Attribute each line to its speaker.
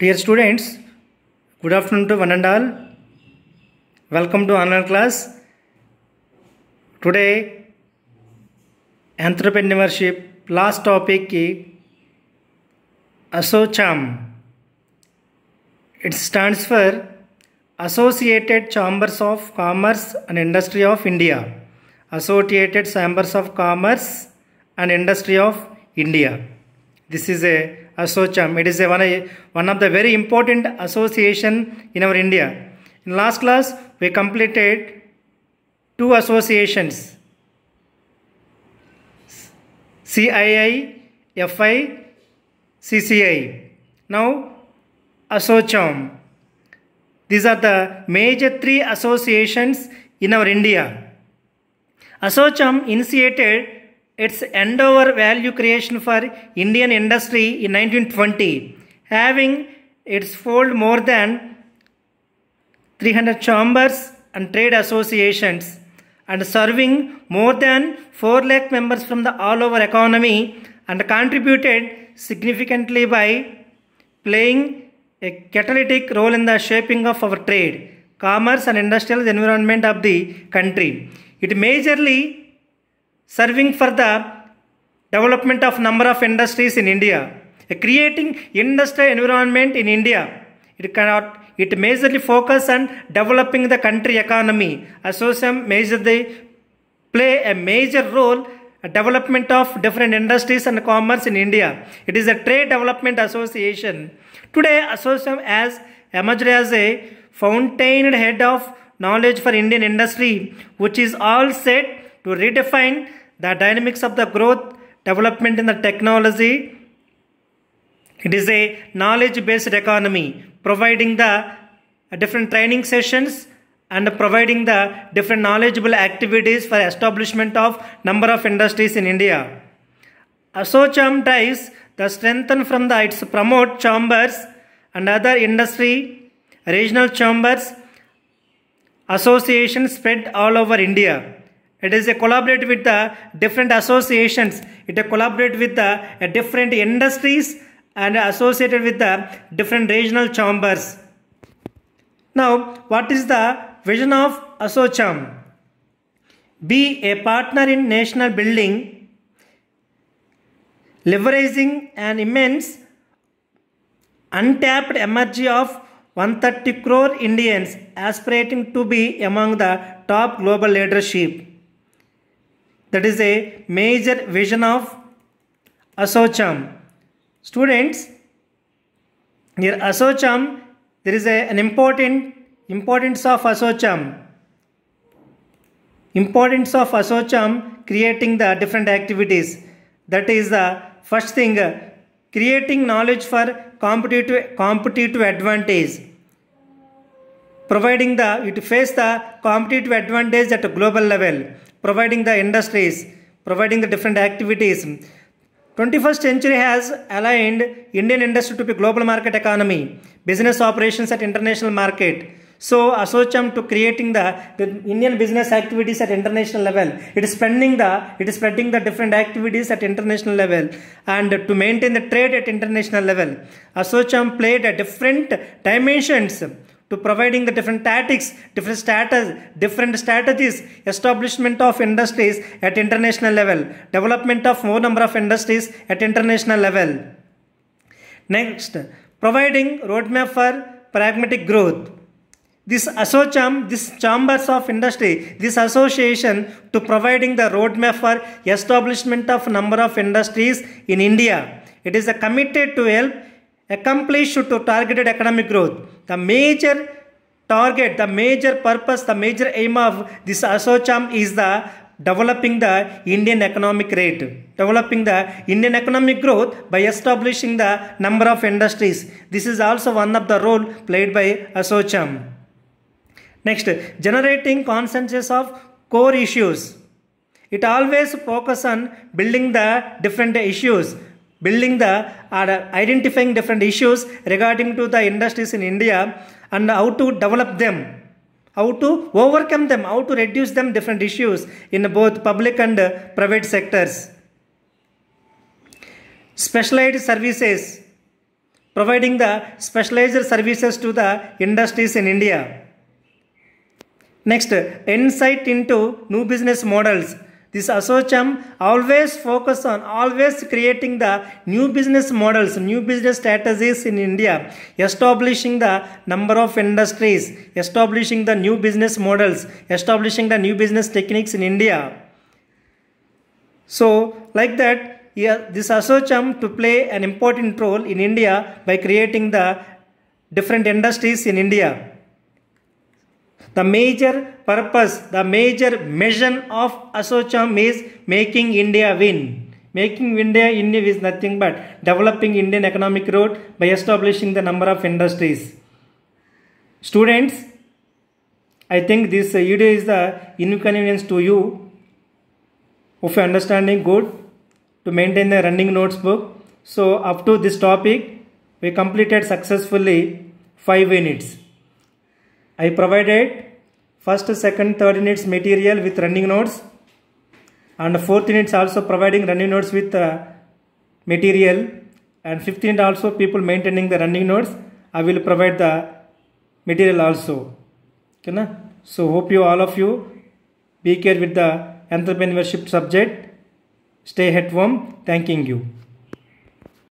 Speaker 1: Dear students, good afternoon to one and all. Welcome to online class. Today, entrepreneurship, last topic ki ASOCHAM. It stands for Associated Chambers of Commerce and Industry of India. Associated Chambers of Commerce and Industry of India. This is a ASOCHAM. It is a, one, one of the very important association in our India. In last class, we completed two associations. CII, FI, CCI. Now, ASOCHAM. These are the major three associations in our India. ASOCHAM initiated its end over value creation for Indian industry in 1920, having its fold more than 300 chambers and trade associations and serving more than 4 lakh members from the all over economy and contributed significantly by playing a catalytic role in the shaping of our trade, commerce and industrial environment of the country. It majorly serving for the development of number of industries in India. Creating industrial environment in India. It cannot it majorly focus on developing the country economy. Association majorly play a major role development of different industries and commerce in India. It is a trade development association. Today, association has emerged as a fountain head of knowledge for Indian industry, which is all set to redefine the dynamics of the growth, development in the technology. It is a knowledge-based economy, providing the different training sessions and providing the different knowledgeable activities for establishment of number of industries in India. ASOCHAM drives the strengthen from the its promote chambers and other industry regional chambers associations spread all over India. It is a collaborate with the different associations. It collaborate with the uh, different industries and associated with the different regional chambers. Now, what is the vision of ASOCHAM? Be a partner in national building, leveraging an immense untapped energy of 130 crore Indians aspiring to be among the top global leadership. That is a major vision of Asocham. Students, Here, Asocham, there is a, an important importance of Asocham. Importance of Asocham creating the different activities. That is the first thing, creating knowledge for competitive, competitive advantage providing the it face the competitive advantage at a global level providing the industries, providing the different activities. 21st century has aligned Indian industry to be global market economy, business operations at international market. So Asocham to creating the, the, Indian business activities at international level. It is spending the it is spreading the different activities at international level and to maintain the trade at international level. Asocham played a different dimensions to providing the different tactics, different status, different strategies, establishment of industries at international level, development of more number of industries at international level. Next, providing roadmap for pragmatic growth. This ASOCHAM, this Chambers of Industry, this association to providing the roadmap for establishment of number of industries in India. It is committed to help accomplished to targeted economic growth. The major target, the major purpose, the major aim of this ASOCHAM is the developing the Indian economic rate, developing the Indian economic growth by establishing the number of industries. This is also one of the role played by ASOCHAM. Next, generating consensus of core issues. It always focus on building the different issues building the identifying different issues regarding to the industries in India and how to develop them how to overcome them how to reduce them different issues in both public and private sectors specialized services providing the specialized services to the industries in India next insight into new business models this ASOCHAM always focus on always creating the new business models, new business strategies in India, establishing the number of industries, establishing the new business models, establishing the new business techniques in India. So like that, yeah, this ASOCHAM to play an important role in India by creating the different industries in India. The major purpose, the major mission of ASOCHAM is making India win. Making India India is nothing but developing Indian economic growth by establishing the number of industries. Students, I think this uh, video is the uh, inconvenience to you. of understanding good, to maintain the running notes book. So up to this topic, we completed successfully 5 units. I provided First, second, third units material with running nodes and fourth units also providing running nodes with uh, material and fifth unit also people maintaining the running nodes. I will provide the material also. Okay, na? So hope you all of you be care with the entrepreneurship subject. Stay at home. Thanking you.